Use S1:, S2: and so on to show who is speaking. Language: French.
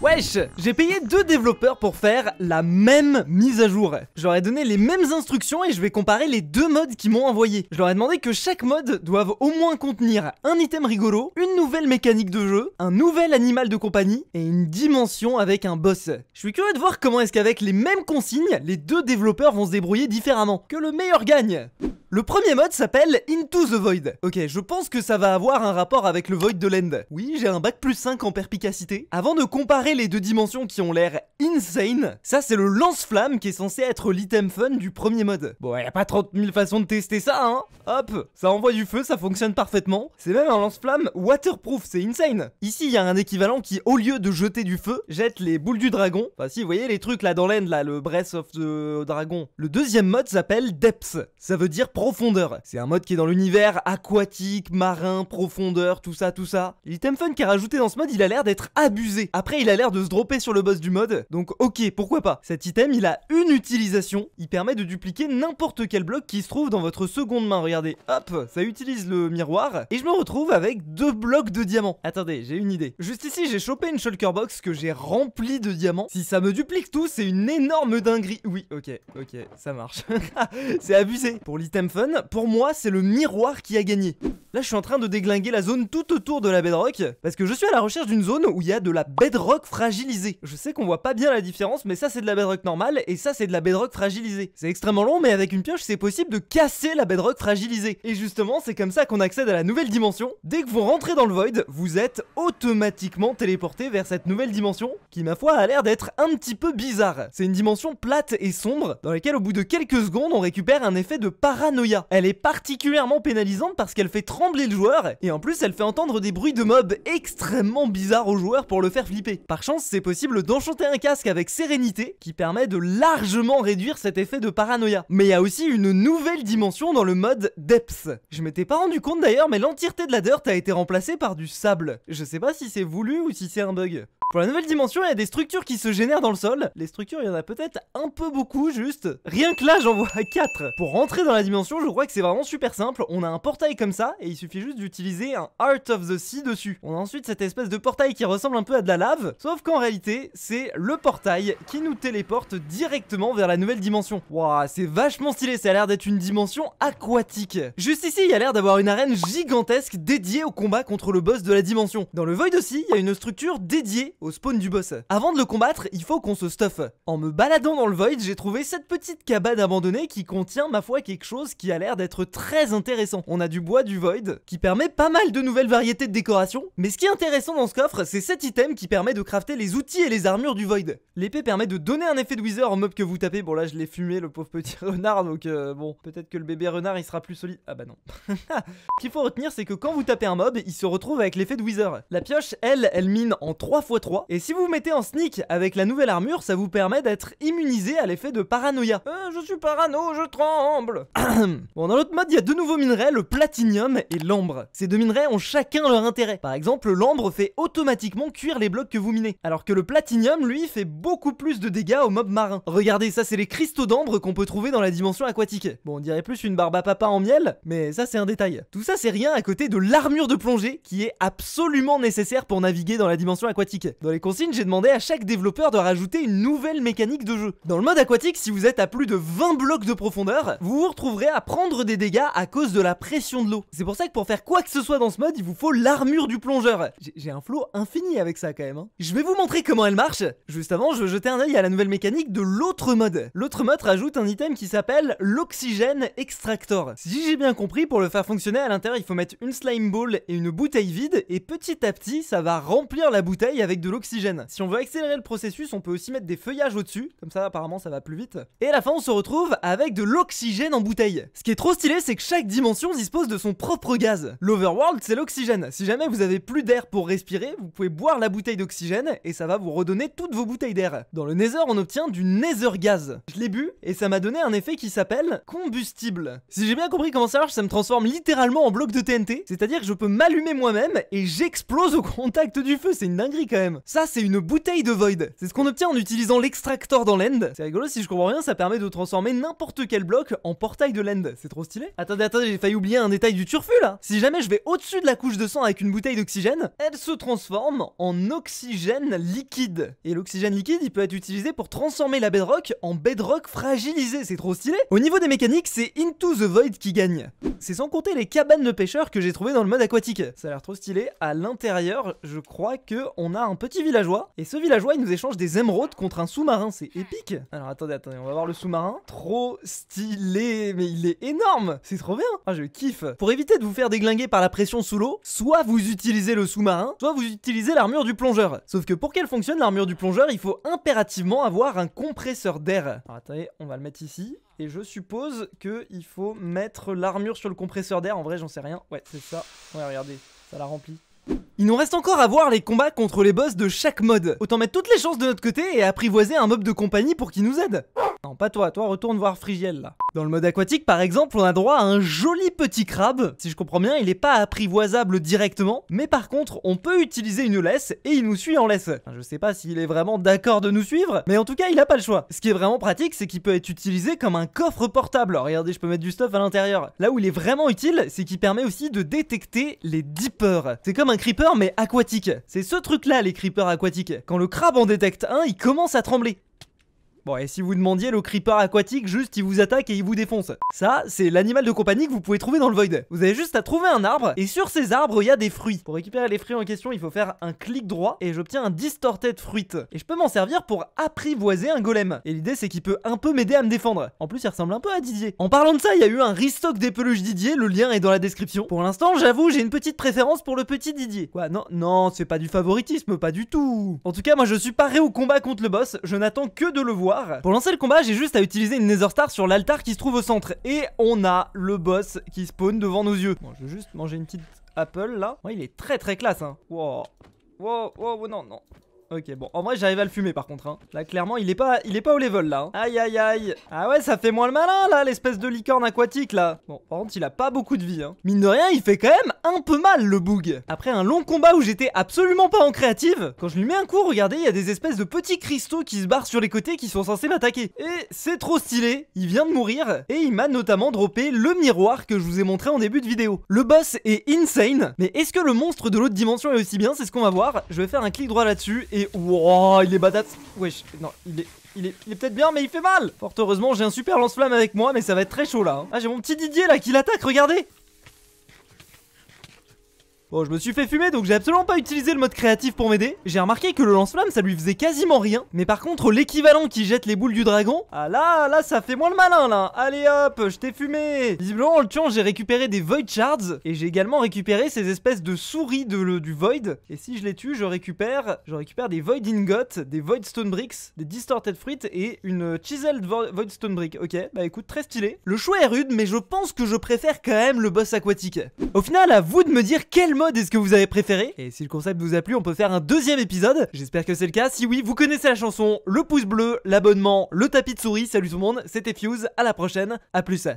S1: Wesh J'ai payé deux développeurs pour faire la même mise à jour. J'aurais donné les mêmes instructions et je vais comparer les deux modes qu'ils m'ont envoyé. Je leur ai demandé que chaque mode doive au moins contenir un item rigolo, une nouvelle mécanique de jeu, un nouvel animal de compagnie et une dimension avec un boss. Je suis curieux de voir comment est-ce qu'avec les mêmes consignes, les deux développeurs vont se débrouiller différemment. Que le meilleur gagne le premier mode s'appelle Into the Void. Ok, je pense que ça va avoir un rapport avec le Void de l'End. Oui, j'ai un bac plus 5 en perpicacité. Avant de comparer les deux dimensions qui ont l'air insane, ça c'est le lance-flamme qui est censé être l'item fun du premier mode. Bon, y a pas 30 000 façons de tester ça, hein Hop, ça envoie du feu, ça fonctionne parfaitement. C'est même un lance-flamme waterproof, c'est insane. Ici, il y a un équivalent qui, au lieu de jeter du feu, jette les boules du dragon. Enfin si, vous voyez les trucs là dans l'End, là, le Breath of the Dragon. Le deuxième mode s'appelle Depths. Ça veut dire profondeur. C'est un mode qui est dans l'univers aquatique, marin, profondeur, tout ça, tout ça. L'item fun qui a rajouté dans ce mode, il a l'air d'être abusé. Après, il a l'air de se dropper sur le boss du mode, donc ok, pourquoi pas. Cet item, il a une utilisation. Il permet de dupliquer n'importe quel bloc qui se trouve dans votre seconde main. Regardez, hop, ça utilise le miroir et je me retrouve avec deux blocs de diamants. Attendez, j'ai une idée. Juste ici, j'ai chopé une shulker box que j'ai remplie de diamants. Si ça me duplique tout, c'est une énorme dinguerie. Oui, ok, ok, ça marche. c'est abusé. Pour l'item fun, pour moi c'est le miroir qui a gagné. Là je suis en train de déglinguer la zone tout autour de la bedrock, parce que je suis à la recherche d'une zone où il y a de la bedrock fragilisée. Je sais qu'on voit pas bien la différence, mais ça c'est de la bedrock normale, et ça c'est de la bedrock fragilisée. C'est extrêmement long, mais avec une pioche c'est possible de casser la bedrock fragilisée. Et justement c'est comme ça qu'on accède à la nouvelle dimension. Dès que vous rentrez dans le void, vous êtes automatiquement téléporté vers cette nouvelle dimension, qui ma foi a l'air d'être un petit peu bizarre. C'est une dimension plate et sombre, dans laquelle au bout de quelques secondes on récupère un effet de paranoïa elle est particulièrement pénalisante parce qu'elle fait trembler le joueur et en plus elle fait entendre des bruits de mobs extrêmement bizarres au joueur pour le faire flipper. Par chance, c'est possible d'enchanter un casque avec sérénité qui permet de largement réduire cet effet de paranoïa. Mais il y a aussi une nouvelle dimension dans le mode Depth. Je m'étais pas rendu compte d'ailleurs mais l'entièreté de la dirt a été remplacée par du sable. Je sais pas si c'est voulu ou si c'est un bug. Pour la nouvelle dimension, il y a des structures qui se génèrent dans le sol. Les structures, il y en a peut-être un peu beaucoup, juste. Rien que là, j'en vois 4. Pour rentrer dans la dimension, je crois que c'est vraiment super simple. On a un portail comme ça, et il suffit juste d'utiliser un Heart of the Sea dessus. On a ensuite cette espèce de portail qui ressemble un peu à de la lave, sauf qu'en réalité, c'est le portail qui nous téléporte directement vers la nouvelle dimension. Waouh, c'est vachement stylé, ça a l'air d'être une dimension aquatique. Juste ici, il y a l'air d'avoir une arène gigantesque dédiée au combat contre le boss de la dimension. Dans le Void aussi, il y a une structure dédiée au spawn du boss. Avant de le combattre, il faut qu'on se stuffe. En me baladant dans le void, j'ai trouvé cette petite cabane abandonnée qui contient ma foi quelque chose qui a l'air d'être très intéressant. On a du bois du void qui permet pas mal de nouvelles variétés de décoration, mais ce qui est intéressant dans ce coffre, c'est cet item qui permet de crafter les outils et les armures du void. L'épée permet de donner un effet de wither au mob que vous tapez. Bon là, je l'ai fumé le pauvre petit renard, donc euh, bon, peut-être que le bébé renard il sera plus solide. Ah bah non. Ce qu'il faut retenir, c'est que quand vous tapez un mob, il se retrouve avec l'effet de wither. La pioche, elle, elle mine en 3 fois 3 et si vous vous mettez en sneak avec la nouvelle armure, ça vous permet d'être immunisé à l'effet de paranoïa. Euh, je suis parano, je tremble Bon, dans l'autre mode, il y a deux nouveaux minerais, le platinium et l'ambre. Ces deux minerais ont chacun leur intérêt. Par exemple, l'ambre fait automatiquement cuire les blocs que vous minez, alors que le platinium, lui, fait beaucoup plus de dégâts aux mobs marins. Regardez, ça c'est les cristaux d'ambre qu'on peut trouver dans la dimension aquatique. Bon, on dirait plus une barbe à papa en miel, mais ça c'est un détail. Tout ça c'est rien à côté de l'armure de plongée qui est absolument nécessaire pour naviguer dans la dimension aquatique. Dans les consignes, j'ai demandé à chaque développeur de rajouter une nouvelle mécanique de jeu. Dans le mode aquatique, si vous êtes à plus de 20 blocs de profondeur, vous vous retrouverez à prendre des dégâts à cause de la pression de l'eau. C'est pour ça que pour faire quoi que ce soit dans ce mode, il vous faut l'armure du plongeur. J'ai un flot infini avec ça quand même. Hein. Je vais vous montrer comment elle marche. Juste avant, je veux jeter un oeil à la nouvelle mécanique de l'autre mode. L'autre mode rajoute un item qui s'appelle l'oxygène extractor. Si j'ai bien compris, pour le faire fonctionner à l'intérieur, il faut mettre une slime ball et une bouteille vide, et petit à petit, ça va remplir la bouteille avec de l'oxygène. Si on veut accélérer le processus, on peut aussi mettre des feuillages au-dessus, comme ça apparemment ça va plus vite. Et à la fin, on se retrouve avec de l'oxygène en bouteille. Ce qui est trop stylé, c'est que chaque dimension dispose de son propre gaz. L'overworld, c'est l'oxygène. Si jamais vous avez plus d'air pour respirer, vous pouvez boire la bouteille d'oxygène et ça va vous redonner toutes vos bouteilles d'air. Dans le Nether, on obtient du Nether Gaz. Je l'ai bu et ça m'a donné un effet qui s'appelle combustible. Si j'ai bien compris comment ça marche, ça me transforme littéralement en bloc de TNT, c'est-à-dire que je peux m'allumer moi-même et j'explose au contact du feu, c'est une dinguerie quand même. Ça, c'est une bouteille de void. C'est ce qu'on obtient en utilisant l'extractor dans l'end. C'est rigolo, si je comprends rien, ça permet de transformer n'importe quel bloc en portail de l'end. C'est trop stylé. Attendez, attendez, j'ai failli oublier un détail du turfu là. Si jamais je vais au-dessus de la couche de sang avec une bouteille d'oxygène, elle se transforme en oxygène liquide. Et l'oxygène liquide, il peut être utilisé pour transformer la bedrock en bedrock fragilisé, C'est trop stylé. Au niveau des mécaniques, c'est Into the Void qui gagne. C'est sans compter les cabanes de pêcheurs que j'ai trouvées dans le mode aquatique. Ça a l'air trop stylé. À l'intérieur, je crois que on a un peu petit villageois. Et ce villageois, il nous échange des émeraudes contre un sous-marin. C'est épique. Alors attendez, attendez, on va voir le sous-marin. Trop stylé, mais il est énorme. C'est trop bien. Ah, je kiffe. Pour éviter de vous faire déglinguer par la pression sous l'eau, soit vous utilisez le sous-marin, soit vous utilisez l'armure du plongeur. Sauf que pour qu'elle fonctionne, l'armure du plongeur, il faut impérativement avoir un compresseur d'air. attendez, on va le mettre ici. Et je suppose qu'il faut mettre l'armure sur le compresseur d'air. En vrai, j'en sais rien. Ouais, c'est ça. Ouais, regardez, ça la remplit. Il nous reste encore à voir les combats contre les boss de chaque mode. Autant mettre toutes les chances de notre côté et apprivoiser un mob de compagnie pour qu'il nous aide pas toi, toi retourne voir Frigiel là. Dans le mode aquatique par exemple, on a droit à un joli petit crabe. Si je comprends bien, il n'est pas apprivoisable directement, mais par contre, on peut utiliser une laisse et il nous suit en laisse. je sais pas s'il est vraiment d'accord de nous suivre, mais en tout cas, il n'a pas le choix. Ce qui est vraiment pratique, c'est qu'il peut être utilisé comme un coffre portable. regardez, je peux mettre du stuff à l'intérieur. Là où il est vraiment utile, c'est qu'il permet aussi de détecter les dippers. C'est comme un creeper mais aquatique. C'est ce truc là les creepers aquatiques. Quand le crabe en détecte un, il commence à trembler. Bon, et si vous demandiez le creeper aquatique, juste il vous attaque et il vous défonce. Ça, c'est l'animal de compagnie que vous pouvez trouver dans le void. Vous avez juste à trouver un arbre, et sur ces arbres, il y a des fruits. Pour récupérer les fruits en question, il faut faire un clic droit, et j'obtiens un distorted fruit. Et je peux m'en servir pour apprivoiser un golem. Et l'idée, c'est qu'il peut un peu m'aider à me défendre. En plus, il ressemble un peu à Didier. En parlant de ça, il y a eu un restock des peluches Didier, le lien est dans la description. Pour l'instant, j'avoue, j'ai une petite préférence pour le petit Didier. Quoi, non, non, c'est pas du favoritisme, pas du tout. En tout cas, moi, je suis paré au combat contre le boss, je n'attends que de le voir pour lancer le combat, j'ai juste à utiliser une Nether Star sur l'altar qui se trouve au centre. Et on a le boss qui spawn devant nos yeux. Bon, je vais juste manger une petite Apple là. Ouais, il est très très classe. Hein. Wow. Wow, wow, non, non. Ok, bon, en vrai, j'arrive à le fumer par contre. Hein. Là, clairement, il est pas, il est pas au level là. Hein. Aïe, aïe, aïe. Ah ouais, ça fait moins le malin là, l'espèce de licorne aquatique là. Bon, par contre, il a pas beaucoup de vie. Hein. Mine de rien, il fait quand même un peu mal le boug. Après un long combat où j'étais absolument pas en créative, quand je lui mets un coup, regardez, il y a des espèces de petits cristaux qui se barrent sur les côtés qui sont censés m'attaquer. Et c'est trop stylé, il vient de mourir, et il m'a notamment droppé le miroir que je vous ai montré en début de vidéo. Le boss est insane, mais est-ce que le monstre de l'autre dimension est aussi bien C'est ce qu'on va voir. Je vais faire un clic droit là-dessus, et wow, il est badass. Wesh, non, il est... Il est, peut-être bien, mais il fait mal Fort heureusement, j'ai un super lance-flamme avec moi, mais ça va être très chaud, là. Hein. Ah, j'ai mon petit Didier, là, qui l'attaque, regardez Bon, je me suis fait fumer donc j'ai absolument pas utilisé le mode créatif pour m'aider. J'ai remarqué que le lance-flamme ça lui faisait quasiment rien. Mais par contre, l'équivalent qui jette les boules du dragon, ah là, là ça fait moins le malin là. Allez hop, je t'ai fumé. Visiblement, en le tuant, j'ai récupéré des Void Shards et j'ai également récupéré ces espèces de souris de, du Void. Et si je les tue, je récupère, je récupère des Void Ingots, des Void Stone Bricks, des Distorted Fruit et une Chiseled Void Stone Brick. Ok, bah écoute, très stylé. Le choix est rude, mais je pense que je préfère quand même le boss aquatique. Au final, à vous de me dire quel mode est-ce que vous avez préféré Et si le concept vous a plu, on peut faire un deuxième épisode. J'espère que c'est le cas. Si oui, vous connaissez la chanson, le pouce bleu, l'abonnement, le tapis de souris. Salut tout le monde, c'était Fuse, à la prochaine, à plus.